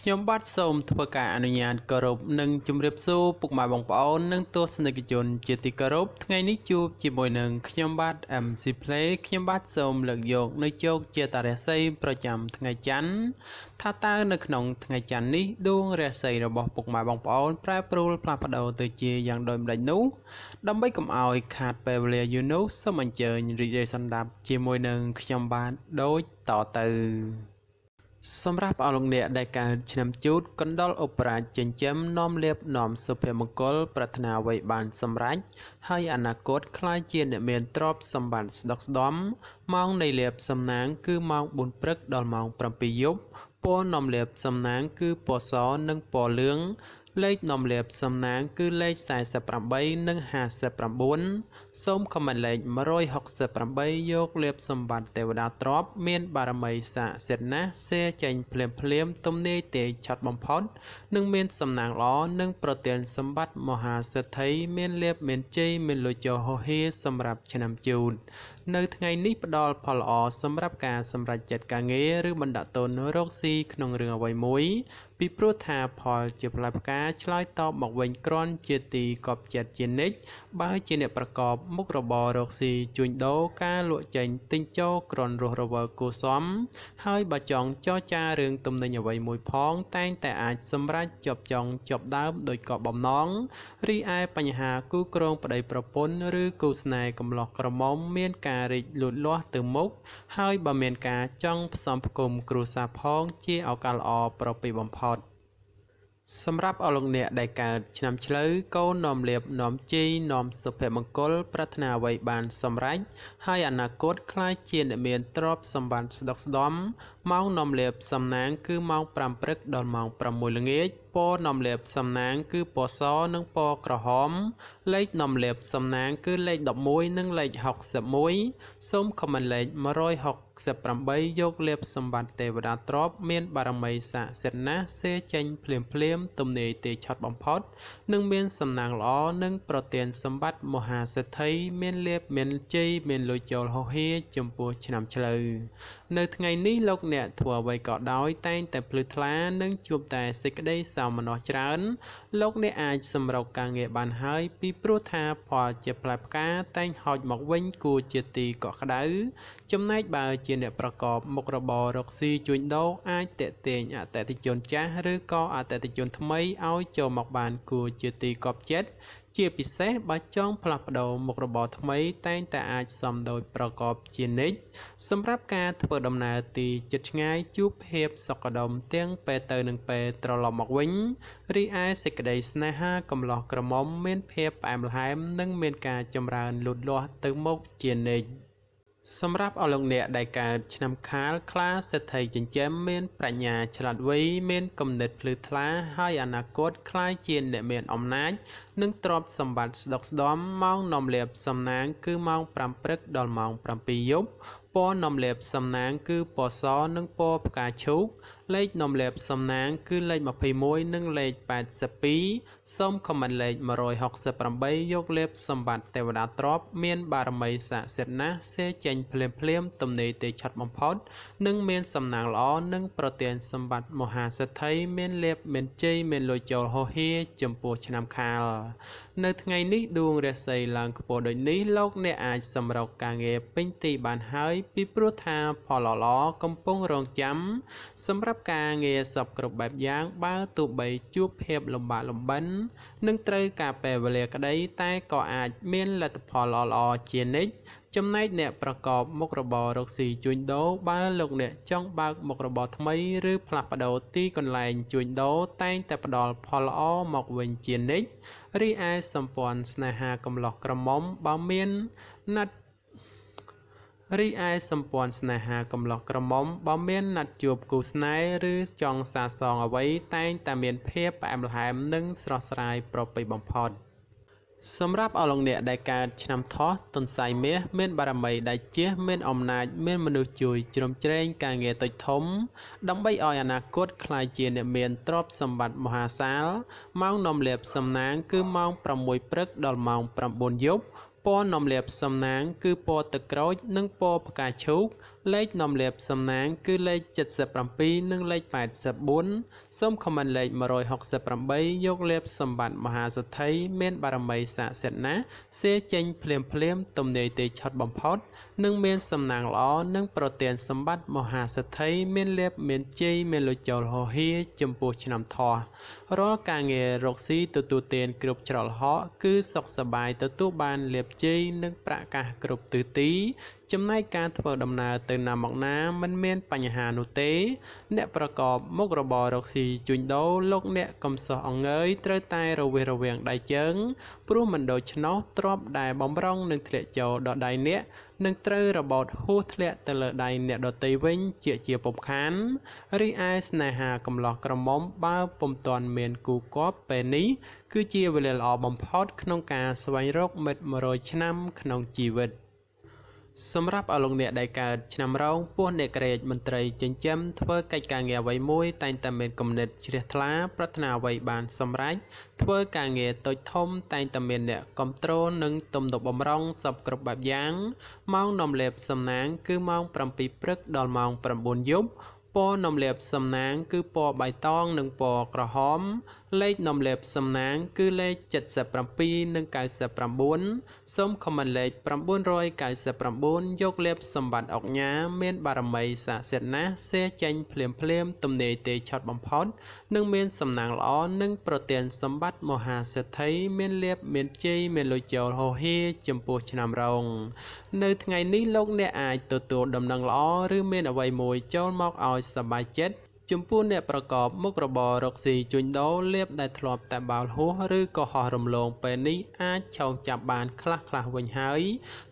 ខ្ញុំបាទសូមធ្វើការអនុញ្ញាតគោរពនិងជម្រាបសួរពុកម៉ែបងប្អូននិងទស្សនិកជន ជាទីគោរពថ្ងៃនេះជួបជាមួយនឹងខ្ញុំបាទ MC Play ខ្ញុំបាទសូមលើកយក នៅជោគជាតារាសីប្រចាំថ្ងៃច័ន្ទថាតើនៅក្នុងថ្ងៃច័ន្ទនេះដួងរាសីរបស់ពុកម៉ែបងប្អូនប្រែប្រួលផ្លាស់ប្ដូរទៅជាយ៉ាងដូចម្ដេចនោះដើម្បីកុំឲ្យខាតពេលវេលាយូរនោះសូមអញ្ជើញរីករាយសន្តាប់ ជាមួយនឹងខ្ញុំបាទដូចតទៅសម្រាប់អរលោកអ្នកដែលកើតឆ្នាំជូតកណ្ដុលអបរាជចិញ្ចឹមនាំលៀបនាំសុភមង្គលប្រាថ្នាអ្វីបានសម្រេចហើយអនាគតខ្លាយជាអ្នកមានទ្រព្យសម្បត្តិស្ដុកស្ដំម៉ោងនៃលៀបសំណាងគឺម៉ោង4ព្រឹកដល់ម៉ោង7យប់ពណ៌នាំលៀបសំណាងគឺពណ៌សនិងពណ៌លឿងលេខនាំលាភសំណាង គឺលេខ48និង59សូមខមមិនលេខ168យកលាភសម្បត្តិទេវតាទ្រប មាន បារមីស័ក្តិសិទ្ធណាស់សេចេញភ្លាមភ្លាមទំនាយទេឆាត់បំផុត និង មានសំណាងល្អនិងប្រទានសម្បត្តិមហាសេដ្ឋីមានលាភមានជ័យមានលុយចោហោហៀសម្រាប់ឆ្នាំជូននៅថ្ងៃនេះផ្ដល់ផលល្អសម្រាប់ការសម្រេចចិត្តការងារឬបណ្ដាក់ទុនរកស៊ីក្នុងរឿងអ្វីមួយ ពីព្រោះថាផលជាផ្លែផ្កាឆ្លើយតបមកវិញក្រន់ជាទីកប់ចិត្តជានិច្ចបើជាអ្នកប្រកបមុខរបររកស៊ីជួញដូរការលក់ចេញទិញចូលក្រន់រស់រវើគួរសមហើយបើចង់ចរចារឿងទំនិញអ្វីមួយផង តែងតែអាចសម្រេចជាប់ចង់ជាប់ដើមដោយក៏បំណងរីឯបញ្ហាគូក្រងប្តីប្រពន្ធឬគូស្នេហ៍កំឡោះក្រមុំមានការការរីកលូតលាស់ទៅមុខហើយបើមានការចង់ផ្សំផ្គុំគ្រួសារផង ជាឱកាសល្អប្រពៃបំផុត សម្រាប់អលោកអ្នកដែលកើតឆ្នាំឆ្លូវកូននាំលៀបនាំជ័យនាំសុភមង្គលប្រាថ្នាអ្វីបានសម្រេចហើយអនាគតខ្លាចជាអ្នកមានទ្រព្យសម្បត្តិស្ដុកស្ដំម៉ោងនាំលៀបសំណាងគឺម៉ោង5ព្រឹកដល់ម៉ោង6ល្ងាចពណ៌នាំលាភសំណាងគឺពណ៌សនិងពណ៌ក្រហមលេខនាំលាភសំណាងគឺលេខ11និងលេខ61សូមខមមិនលេខ168យកលាភសម្បត្តិទេវតាទ្របមានបារមីស័ក្តិសិទ្ធិណាស់សេចេញភ្លាមភ្លាមទំនាយទេឆត់បំផុត និងមានសំណាងល្អនិងប្រទានសម្បត្តិមហាសិទ្ធិមានលាភមានជ័យមានលុយចូលហោហៀចំពោះឆ្នាំឆ្លូវនៅថ្ងៃនេះលោកអ្នកធ្វើអ្វីក៏ដោយតែងតែភ្លឺថ្លា និងជួបតែសេចក្តីសោមនស្សច្រើនលោកអ្នកអាចសម្រុកការងារបានហើយពីព្រោះថាផលជាផ្លែផ្កាតែងហោចមកវិញគួរជាទីកក់ក្ដៅចំណែកបើជាអ្នកប្រកបមុខរបររកស៊ីជួញដូរអាចតេតេញអតិថិជនចាស់ឬក៏អតិថិជនថ្មីឲ្យចូលមកបានគួរជាទីកប់ចិត្តជាពិសេសបើចង់ផ្លាស់ប្ដូរមុខរបរថ្មីតែងតែអាចសំដោយប្រកបជានិច្ចសម្រាប់ការធ្វើដំណើរទីជិតឆ្ងាយជួបភាពសុខដុមទាំងពេលទៅនិងពេលត្រឡប់មកវិញរីឯសេចក្តីស្នេហាកំឡោះក្រមុំមានភាពផ្អែមល្ហែមនិងមានការចម្រើនលូតលាស់ទៅមុខជានិច្ចសម្រាប់អស់លោកអ្នកដែលកើតឆ្នាំខាលខ្លាសេដ្ឋីចិញ្ចឹមមានប្រាជ្ញាឆ្លាតវៃមានគំនិតភ្លឺថ្លាហើយអនាគតខ្លាយជាអ្នកមានអំណាចនិងទ្រព្យសម្បត្តិស្ដុកស្ដម្ភម៉ោងនាំលាភសំណាងគឺម៉ោង5ព្រឹកដល់ម៉ោង7យប់ពណ៌នំលាបសំណាង គឺពណ៌សនិងពណ៌ផ្កាឈូក លេខនំលាបសំណាង គឺលេខ21និងលេខ82សូមខមមិនលេខ168យកលេបសម្បត្តិទេវតាទ្របមានបារមីស័ក្តិសិទ្ធិណាស់សេចេញ ភ្លាមភ្លាមទំនេរទេឆាត់បំផុតនិងមានសំណាងល្អនិង ប្រទានសម្បត្តិមហាសិទ្ធិមានលេបមានជ័យមានលុយចូលហោហៀចំពោះឆ្នាំខាលនៅថ្ងៃនេះដួងរាសីឡើងខ្ពស់ដូចនេះលោកអ្នកអាចសម្រុកការងារពេញទីបានហើយ ពីព្រោះថាផលល្អកំពុងរងចាំសម្រាប់ការងារសពគ្រប់បែបយ៉ាងបើទោះបីជួបភាពលំបាកលំបិននិងត្រូវការពេលវេលាក្តីតែក៏អាច មានលទ្ធផលល្អៗជានិច្ចចំណែកអ្នកប្រកបមុខរបររកស៊ីជួញដូរបើលោកអ្នកចង់បើកមុខរបរថ្មីឬផ្លាស់ប្ដូរទីកន្លែង ជួញដូរតែងតែផ្ដល់ផលល្អមកវិញជានិច្ចរីឯសម្ព័ន្ធស្នេហា កំឡោះក្រមុំបើមានណាត់រីឯសម្ព័ន្ធស្នេហា កំឡោះក្រមុំបើមានណាត់ជួបគូស្នេហ៍ឬចង់សាសង អ្វីតែងតែមានភាពផ្អែមល្ហែម និងស្រស់ស្រាយ ប្រពៃបំផុត។សម្រាប់អស់លោកអ្នកដែលកើតឆ្នាំថោះទន្សាយមាសមានបារមីដែលជះមានអំណាចមានមនុស្សជួយជ្រោមជ្រែងការងារតិចធំដើម្បីឲ្យអនាគតក្លាយជាអ្នកមានទ្រព្យសម្បត្តិមហាសាលម៉ោងនំលាបសំណាងគឺម៉ោង6ព្រឹកដល់ម៉ោង9យប់ពណ៌នំលាបសំណាងគឺពណ៌ទឹកក្រូចនិងពណ៌ផ្កាឈូកលេខនាំលាភសំណាង គឺលេខ77និងលេខ84សូមខមមិនលេខ168យកលាភសម្បត្តិមហាសទ្ធិមានបារមីស័ក្តិសិទ្ធិណាស់សៀចេញ ភ្លាមភ្លាម ទំនាយទេឆុតបំផុតនិងមានសំណាងល្អនិងប្រទានសម្បត្តិមហាសទ្ធិមានលាភមានជ័យមានលុចលហោហៀចំពោះឆ្នាំធររាល់ការងាររកស៊ីទទួលទានគ្រប់ច្រកល្ហកគឺសុខសប្បាយទទួលបានលាភជ័យនិង ប្រកាសគ្រប់ទិសទីចំណែកការធ្វើដំណើរទៅណាមកណាមិនមានបញ្ហានោះទេ អ្នកប្រកបមុខរបររកស៊ីជួញដូរលោកអ្នកកំសោះអង្ងើយត្រូវតែរវេះរវាងដៃជើងព្រោះមិនដូច្នោះទ្របដែលបំរុងនឹងធ្លាក់ចូលដល់ដៃអ្នកនឹងត្រូវរបោតហួសធ្លាក់ទៅលើដៃអ្នកដតីវិញជាជាពំខានរីឯស្នេហាកំឡោះក្រមុំបើពុំទាន់មានគូគប់ពេលនេះ គឺជាវេលាល្អបំផុតក្នុងការស្វែងរកមិត្ត100ឆ្នាំក្នុងជីវិត។សម្រាប់អលងអ្នកដែលកើតឆ្នាំរោងពោះអ្នកក្រេតមន្ត្រីចិញ្ចឹមធ្វើកិច្ចការងារអ្វីមួយតែងតែមានគំនិតជ្រះថ្លា ប្រាថ្នាអ្វីបានសម្រេចធ្វើការងារតូចធំតែងតែមានអ្នកគ្រប់គ្រងនិងទំនុកបំរុងសពគ្រប់បែបយ៉ាងម៉ោងនំលេបសំណាងគឺម៉ោង7ព្រឹក ដល់ម៉ោង9យប់ពណ៌នំលាបសំណាង គឺពណ៌បៃតងនិងពណ៌ក្រហមលេខនំលេបសំណាង គឺលេខ77និង99សូមខមមិនលេខ999យកលេបសម្បត្តិអុកញ៉ាមានបារមីស័ក្តិសិទ្ធិណាស់សេចេញ ភ្លាមភ្លាម ទំនេរទេឆត់បំផុតនិងមានសំណាងល្អនិងប្រទានសម្បត្តិមហាសេដ្ឋីមានលៀបមានជ័យមានលុយចូលហោហៀចំពោះឆ្នាំរង នៅថ្ងៃនេះលោកអ្នកអាចទទួលដំណឹងល្អឬមាន អ្វីមួយចូលមកឲ្យសប្បាយចិត្តចំពោះអ្នកប្រកបមុខរបររកស៊ីជួញដូរលាបដែលធ្លាប់តែបាល់ហួសឬក៏ហោះរំលងពេលនេះអាចឆោងចាប់បានខ្លះខ្លះវិញហើយ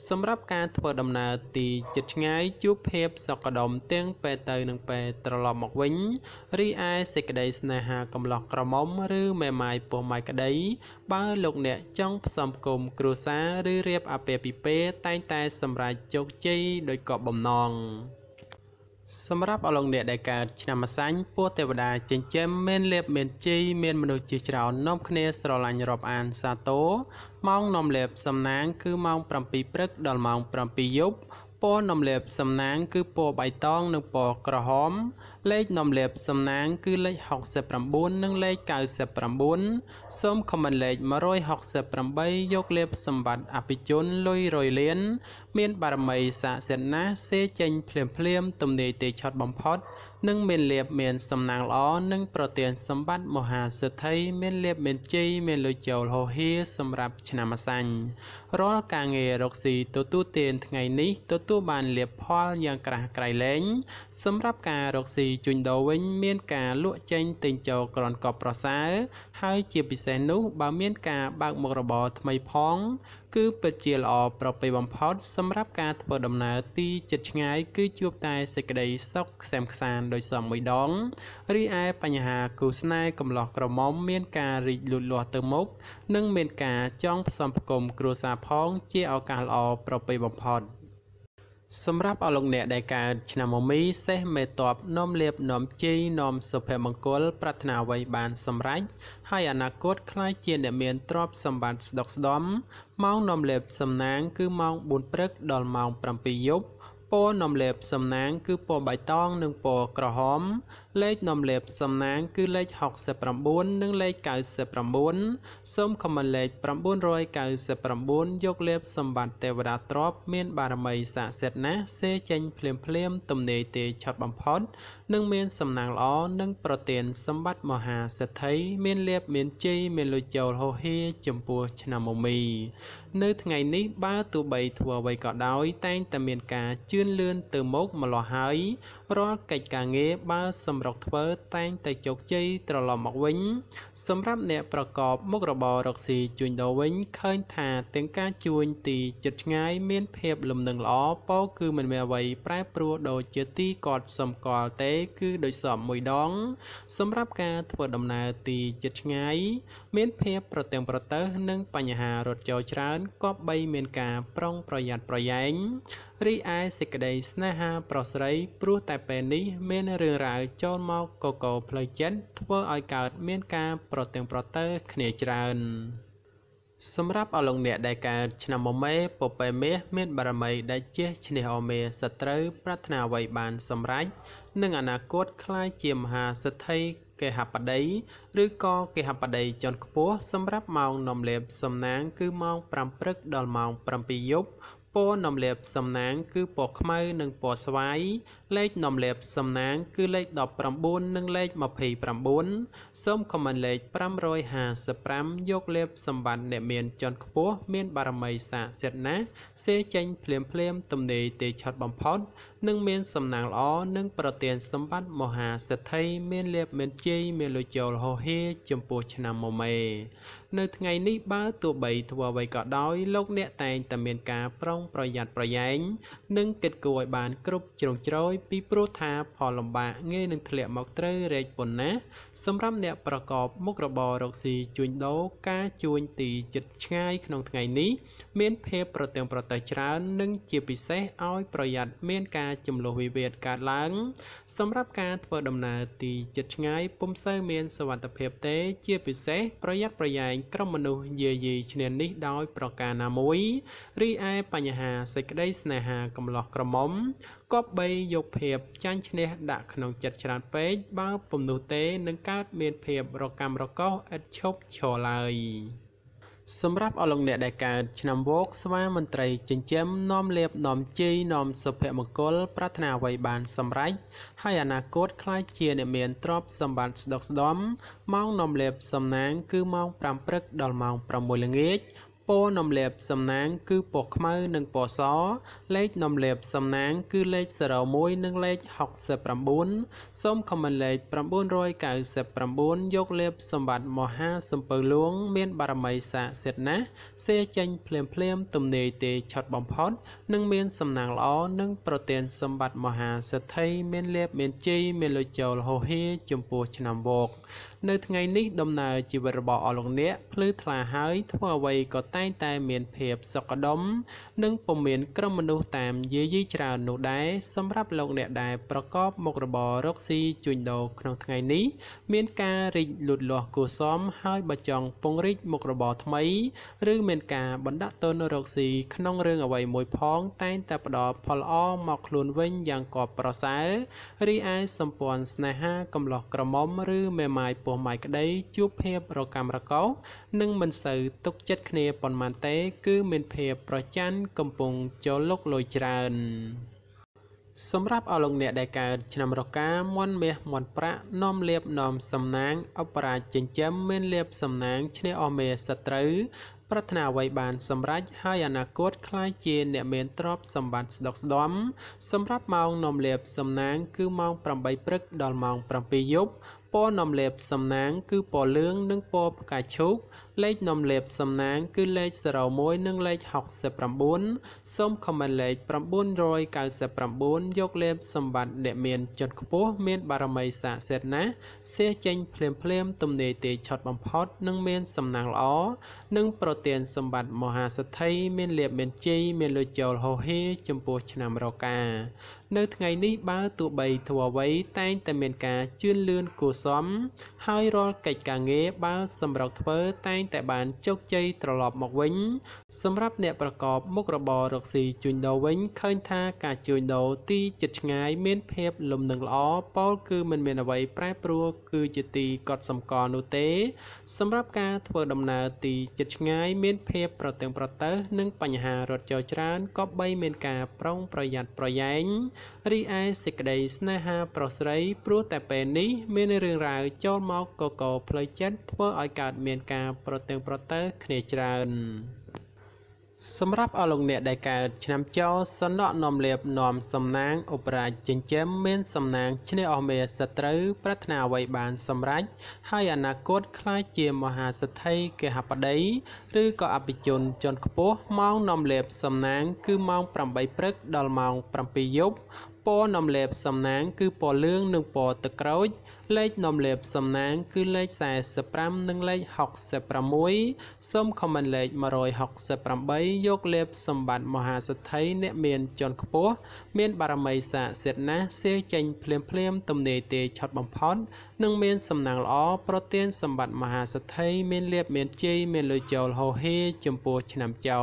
សម្រាប់ការធ្វើដំណើរទីជិតឆ្ងាយជួបភាពសក្ដំទាំងពេលទៅនិងពេលត្រឡប់មកវិញរីឯសេចក្តីស្នេហាកំឡោះក្រមុំ ឬមេម៉ាយពោះម៉ាយក្តីបើលោកអ្នកចង់ផ្សំគុំគ្រួសារឬរៀបអាពាហ៍ពិពាហ៍តែងតែសម្រេចជោគជ័យដោយកប់បំណងសម្រាប់អលងអ្នកដែលកើតឆ្នាំម្សាញ់ពួកទេវតាចិញ្ចឹមមានលៀបមានជ័យមានមនុស្សជាច្រើននាំគ្នាស្រឡាញ់រាប់អានសាទោម៉ោងនាំលៀបសំណាងគឺម៉ោង7ព្រឹកដល់ម៉ោង7យប់ពណ៌នាំលៀបសំណាងគឺពណ៌បៃតងនិងពណ៌ក្រហមលេខនាំលាភសំណាង គឺលេខ69និងលេខ99សូមខមមិនលេខ168យកលាភសម្បត្តិអភិជនលុយរយលានមាន បារមីស័ក្តិសិទ្ធណាស់សេចេញភ្លាមភ្លាមទំនាយទេឆុតបំផុតនិងមានលាភមាន សំណាងល្អនិងប្រទានសម្បត្តិមហាសិទ្ធិមានលាភមានជ័យមានលុយចូលហោហៀសម្រាប់ឆ្នាំអាសាញ់រាល់ការងាររកស៊ីទទួលទានថ្ងៃនេះទទួលបានលាភផលយ៉ាងក្រាស់ក្រៃលែងសម្រាប់ការរកស៊ីជួញដូរវិញ មានការលក់ចេញទិញចូលក្រនកប់ប្រសើរហើយជាពិសេសនោះ បើ មានការបើកមុខរបរថ្មីផង គឺពិតជាល្អប្រពៃបំផុតសម្រាប់ការធ្វើដំណើរទីជិតឆ្ងាយគឺជួបតែសេចក្តីសុខខ្សែមខ្សានដោយសមមួយដងរីឯបញ្ហាគូស្នេហ៍កំឡោះក្រមុំមានការរីកលូតលាស់ទៅមុខនិង មាន ការចងផ្សំផ្គុំគ្រួសារផង ជាឱកាសល្អប្រពៃបំផុត។សម្រាប់អរលោកអ្នកដែលកើតឆ្នាំមមីសេះមេតបនំលៀបនំជ័យនំសុភមង្គលប្រាថ្នាអ្វីបានសម្រេចហើយអនាគតខ្លាយជាអ្នកមានទ្រព្យសម្បត្តិស្ដុកស្ដំម៉ោងនំលៀបសំណាងគឺម៉ោង4ព្រឹកដល់ម៉ោង7យប់ពណ៌នំលៀបសំណាងគឺពណ៌បៃតងនិងពណ៌ក្រហមលេខនាំលាភសំណាងគឺលេខ69និងលេខ99សូមខមមិនលេខ999យកលាភសម្បត្តិទេវតាទ្របមាន បារមីស័ក្តិសិទ្ធិណាស់សេចេញភ្លាមភ្លាមទំនេរទេឆត់បំផុត និង មានសំណាងល្អនិងប្រទានសម្បត្តិមហាសេដ្ឋីមានលាភមានជ័យមានលុយចូលហោហៀចំពោះឆ្នាំមុមី នៅថ្ងៃនេះបើទោះបីធ្វើអ្វីក៏ដោយតែងតែមានការជឿនលឿនទៅមុខម្លោះហើយរាល់កិច្ចការងារបើសម្រាប់រកធ្វើតែងតែជោគជ័យត្រឡប់មកវិញសម្រាប់អ្នកប្រកបមុខរបររកស៊ីជួញដូរវិញ ឃើញថាទាំងការជួញទីជិតឆ្ងាយមានភាពលំនឹងល្អពោគឺមិនមានអ្វី ប្រែប្រួលដូចជាទីគាត់សម្គាល់ទេ គឺដូចសពមួយដង សម្រាប់ការធ្វើដំណើរទីជិតឆ្ងាយមានភាពប្រទាំងប្រទើសនិងបញ្ហារត់ចោលច្រើនក៏បីមានការប្រុងប្រយ័ត្នប្រយែងរីឯសេចក្តីស្នេហាប្រុសស្រី ព្រោះតែពេលនេះមានរឿងរ៉ាវចូលមកកកផ្លូវចិត្តធ្វើឲ្យកើតមានការប្រទាំងប្រទើសគ្នាច្រើន សម្រាប់អលងអ្នកដែលកើតឆ្នាំមមេពពែមាសមានបារមីដែលជះឈ្នះអមេសត្រូវប្រាថ្នាអ្វីបានសម្រេចនិងអនាគតคล้ายជាមហាសិទ្ធិគេហបតីឬក៏គេហបតីជាន់ខ្ពស់សម្រាប់ម៉ោងនាំលាភសំណាង គឺម៉ោង5ព្រឹក ដល់ម៉ោង7យប់ពណ៌នំលាបសំណាងគឺពណ៌ខ្មៅនិងពណ៌ស្វាយលេខនំលាបសំណាង គឺលេខ19និងលេខ29សូមខមមិនលេខ555យកលាបសម្បត្តិអ្នកមានចន់ខ្ពស់មាន បារមីសាសិទ្ធណាស់សេចេញ ភ្លាមភ្លាមទំនេរទេឆុតបំផុតនិងមានសំណាងល្អនិង ប្រទានសម្បត្តិមហាសិទ្ធិមានលាភមានជ័យមានលុយចូលហោហៀចំពោះឆ្នាំមុំមេនៅថ្ងៃនេះបើទោះបីធ្វើអ្វីក៏ដោយលោកអ្នកតែងតែមានការប្រុងប្រយ័ត្នប្រយែង និងគិតគូរឲ្យបានគ្រប់ជ្រុងជ្រោយពីព្រោះថាផលលំបាកងាយនឹងធ្លាក់មកត្រូវរែកប៉ុណ្ណាសម្រាប់អ្នកប្រកបមុខរបររកស៊ីជួញដូរការជួញទីចិត្តឆ្ងាយក្នុងថ្ងៃនេះមានភាពប្រទាំងប្រទេសច្រើន និងជាពិសេសឲ្យប្រយ័ត្នមានការចំលោះវិវាទកើតឡើងសម្រាប់ការធ្វើដំណើរទីចិត្តឆ្ងាយពុំសូវមានសវត្ថភាពទេជាពិសេសប្រយ័ត្នប្រយែងងក្រុមមនុស្សយាយីឈ្នានេះដោយប្រការណាមួយរីឯបញ្ហាសេចក្តីស្នេហា កំឡោះក្រមុំគប្បីយកភាពចាញ់ឈ្នះដាក់ក្នុងចិត្តច្រើនពេកបើពំនោះទេនឹងកើតមានភាពរកម្មរកោសឥតឈប់ឈរឡើយ។សម្រាប់អស់លោកអ្នកដែលកើតឆ្នាំវោកស្វាមន្ត្រីចិញ្ចឹមនាំលៀបនាំជ័យនាំសុភមង្គលប្រាថ្នាអ្វីបានសម្រេចហើយអនាគតខ្លាចជាអ្នកមានទ្រព្យសម្បត្តិស្ដុកស្ដំ ម៉ោងនាំលៀបសំណាង គឺម៉ោង5ព្រឹកដល់ម៉ោង6ល្ងាចពណ៌នំលាបសំណាង គឺពណ៌ខ្មៅនិងពណ៌សលេខនំលាបសំណាង គឺលេខ01និងលេខ69សូមខមមិនលេខ999យកលាបសម្បត្តិមហាសំពើលួង មាន បារមីស័ក្តិសិទ្ធិណាស់សេចេញភ្លាមភ្លាម ទំនាយទេឆុតបំផុតនិងមាន សំណាងល្អ និងប្រទានសម្បត្តិមហាសិទ្ធិមានលាភមានជ័យមានលុចចូលហោហៀចំពោះឆ្នាំវោកនៅថ្ងៃនេះដំណើរជីវិតរបស់អស់លោកអ្នកភ្លឺថ្លាហើយធ្វើអ្វីក៏តែងតែមានភាពសុខដុមនិងពុំមានក្រុមមនុស្សតាមយាយីច្រើននោះដែរសម្រាប់លោកអ្នកដែលប្រកបមុខរបររកស៊ីជួញដូរក្នុងថ្ងៃនេះមានការរីកលូតលាស់គួរសមហើយបើចង់ពង្រីកមុខរបរថ្មី ឬ មានការបណ្ដាក់ទុនរកស៊ីក្នុងរឿងអ្វីមួយផង តែងតែផ្ដល់ផលល្អមកខ្លួនវិញយ៉ាងគបប្រសើររីឯសម្ព័ន្ធស្នេហាកំឡោះក្រមុំឬមេម៉ាយពោះម៉ាយក្តីជួបភាពរកម្មរកោសនិងមិនសូវទុកចិត្តគ្នាបប៉ុន្មានទេគឺមានភាពប្រច័នកំពុងចូលលុកលុយច្រើន សម្រាប់អស់លោកអ្នកដែលកើតឆ្នាំរកាមន់មាសមន់ប្រាក់នោមលៀបនោមសំណាង អបរាជចិញ្ចឹមមានលៀបសំណាងឈ្នះអស់មេសត្រូវប្រាថ្នាអ្វីបាន សម្រេចហើយអនាគតខ្លាយជា អ្នកមានទ្រព្យសម្បត្តិស្ដុកស្ដំសម្រាប់ម៉ោងនំលៀបសំណាងគឺម៉ោង8ព្រឹក ដល់ម៉ោង7យប់ពណ៌នំលេបសំណាងគឺពណ៌លឿងនិងពណ៌ផ្កាឈូកលេខនំលេបសំណាង គឺលេខ01និងលេខ69សូមខមមិនលេខ999យកលេបសម្បត្តិអ្នកមានចិត្តខ្ពស់មានបារមីស័ក្តិសិទ្ធិណាស់សៀចេញភ្លាមភ្លាមទំនេរទេឆត់បំផុតនិងមាន សំណាងល្អនិង ប្រទានសម្បត្តិមហាសទ្ធិមានលៀបមានជ័យមានលុយចូលហោហៀចំពោះឆ្នាំរកានៅថ្ងៃនេះបើទោះបីធ្វើអ្វីតែងតែមានការជឿនលឿនគួរសមហើយរាល់កិច្ចការងារបើសម្រុកធ្វើតែងតែបានជោគជ័យត្រឡប់មកវិញសម្រាប់អ្នកប្រកបមុខរបររកស៊ីជួញដូរវិញឃើញថាការជួញដូរទីជិតឆ្ងាយមានភាពលំនឹងល្អពោលគឺមិនមានអ្វីប្រែប្រួលគឺជាទីកត់សម្គាល់នោះទេ សម្រាប់ការធ្វើដំណើរទីជិតឆ្ងាយមានភាពប្រទាំងប្រតើសនិងបញ្ហារត់ចោលច្រើនក៏បីមានការប្រុងប្រយ័ត្នប្រយែងរីឯសេចក្តីស្នេហាប្រុសស្រីព្រោះតែពេលនេះមានរឿងរ៉ាវចូលមកកកផ្លូវចិត្តធ្វើឲ្យកើតមានការប្រទើងប្រទើគ្នាច្រើនសម្រាប់អស់លោកអ្នកដែលកើតឆ្នាំចោសណ្ដកនំលៀបនំសំណាងឧបរាជចិញ្ចឹមមាន សំណាងឈ្នះអស់មេសត្រូវប្រាថ្នាអ្វីបានសម្រេចហើយអនាគត ខ្លាចជាមហាសេដ្ឋីកេហបតីឬក៏អភិជនជាន់ខ្ពស់ម៉ោងនំលៀបសំណាង គឺម៉ោង8ព្រឹក ដល់ម៉ោង7យប់ពណ៌នំលៀបសំណាងគឺពណ៌លឿងនិងពណ៌ទឹកក្រូចលេខនំលាបសំណាង គឺលេខ45និងលេខ66សូមខមមិនលេខ168យកលាបសម្បត្តិមហាសទ្ធិអ្នក មានជន់ខ្ពស់មាន បារមីស័ក្តិសិទ្ធណាស់សៀចេញភ្លាមភ្លាម ទំនេរទេឆត់បំផុតនិងមានសំណាងល្អប្រទានសម្បត្តិមហាសទ្ធិមានលាភមានជ័យមានលុយចូលហោហេ ចំពោះឆ្នាំចរ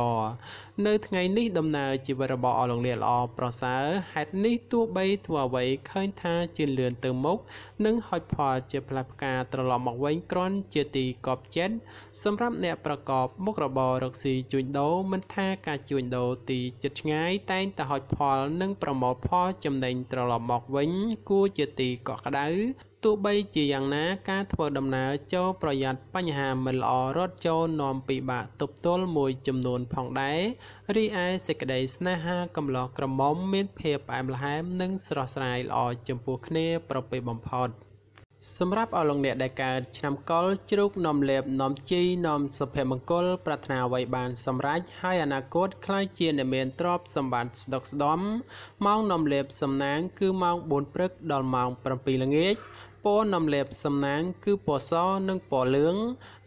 នៅថ្ងៃនេះដំណើរជីវិតរបស់អស់លោកលាល្អប្រសើរហេតុនេះទោះបីធ្វើអ្វីឃើញថាជឿនលឿនទៅមុខនិងហុចផលជាផ្លែផ្កាត្រឡប់មកវិញក្រន់ជាទីកប់ចិត្តសម្រាប់អ្នកប្រកបមុខរបររកស៊ីជួញដូរមិនថាការជួញដូរទីជិតឆ្ងាយតែងតែហុចផល និងប្រមូលផលចំណេញត្រឡប់មកវិញ គួរជាទីកក់ក្ដៅទោះបីជាយ៉ាងណាការធ្វើដំណើរចូលប្រយ័ត្នបញ្ហាមិនល្អរត់ចូលនាំពិបាកទប់ទល់មួយចំនួនផងដែររីឯសេចក្តីស្នេហា កំឡោះក្រមុំមានភាពផ្អែមល្ហែមនិងស្រស់ស្រាយល្អចំពោះគ្នាប្រពៃបំផុតសម្រាប់អរលោកអ្នកដែលកើតឆ្នាំកុលជ្រូកនំលេបនំជីនំសុភមង្គលប្រាថ្នាអ្វីបានសម្រេចហើយអនាគតខ្លាចជាអ្នកមានទ្រព្យសម្បត្តិស្ដុកស្ដំ ម៉ោងនំលេបសំណាងគឺម៉ោង4ព្រឹកដល់ម៉ោង7ល្ងាចពណ៌នំលាបសំណាងគឺពណ៌សនិងពណ៌លឿង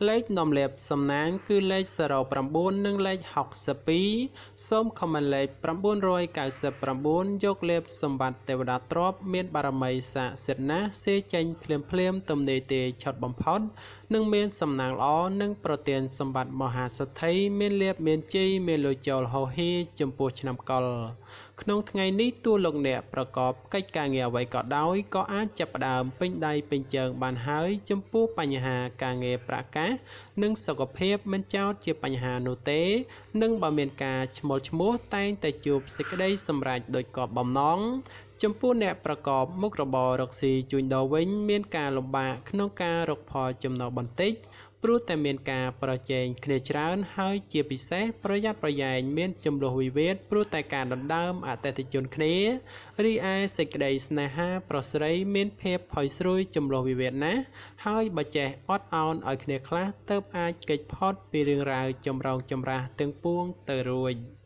លេខនំលាបសំណាង គឺលេខ09និងលេខ62សូមខមមិនលេខ999យកលេបសម្បត្តិទេវតាទ្របមាន បារមីស័ក្តិសិទ្ធណាស់សេចេញភ្លាមភ្លាមទំនេរទេឆុតបំផុតនិង មានសំណាងល្អនិងប្រទានសម្បត្តិមហាសទ្ធិមានលៀបមានជ័យមានលុយចូលហោហេចំពោះឆ្នាំកុលក្នុងថ្ងៃនេះតួលោកអ្នកប្រកបកិច្ចការងារអ្វីក៏ដោយក៏អាចចាប់ផ្ដើមពេញដដៃពេញជើងបានហើយ ចំពោះបញ្ហា ការងារប្រកាសនិងសុខភាពមិនចោតជាបញ្ហានោះទេនិងបើមានការឈ្មោលឈ្មោះ តែងតែជួបសេចក្តីសម្រេចដោយកប់បំណងចំពោះអ្នកប្រកបមុខរបររកស៊ីជួញដូរវិញមានការលំបាកក្នុងការរកផល ចំណូលបន្តិចព្រោះតែមានការប្រជែងគ្នាច្រើនហើយជាពិសេសប្រយ័ត្នប្រយែងមានចំនួនវិវាទព្រោះតែការដណ្ដើមអតិថិជនគ្នារីឯសេចក្តីស្នេហាប្រស្រីមានភាពផុយស្រួយចំនួនវិវាទណាស់ហើយបើចេះអត់ឱនឲ្យគ្នាខ្លះទៅអាចកិច្ចផុតពីរឿងរ៉ាវចម្រងចម្រាស់ទាំងពួងទៅរួច។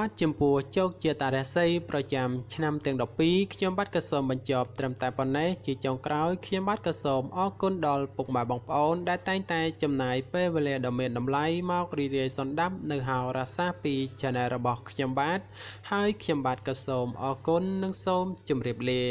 បាទចំពោះជោគជាតារាសីប្រចាំឆ្នាំទាំង12ខ្ញុំបាទក៏សូមបញ្ចប់ត្រឹមតែប៉ុណ្ណេះជាចុងក្រោយខ្ញុំបាទក៏សូមអរគុណដល់ពុកម៉ែបងប្អូនដែលតែងតែចំណាយពេលវេលាដ៏មានតម្លៃមករីរាយសន្ដាប់នៅហៅរាសាពី Channel របស់ខ្ញុំបាទហើយខ្ញុំបាទក៏សូមអរគុណនិងសូមជម្រាបលា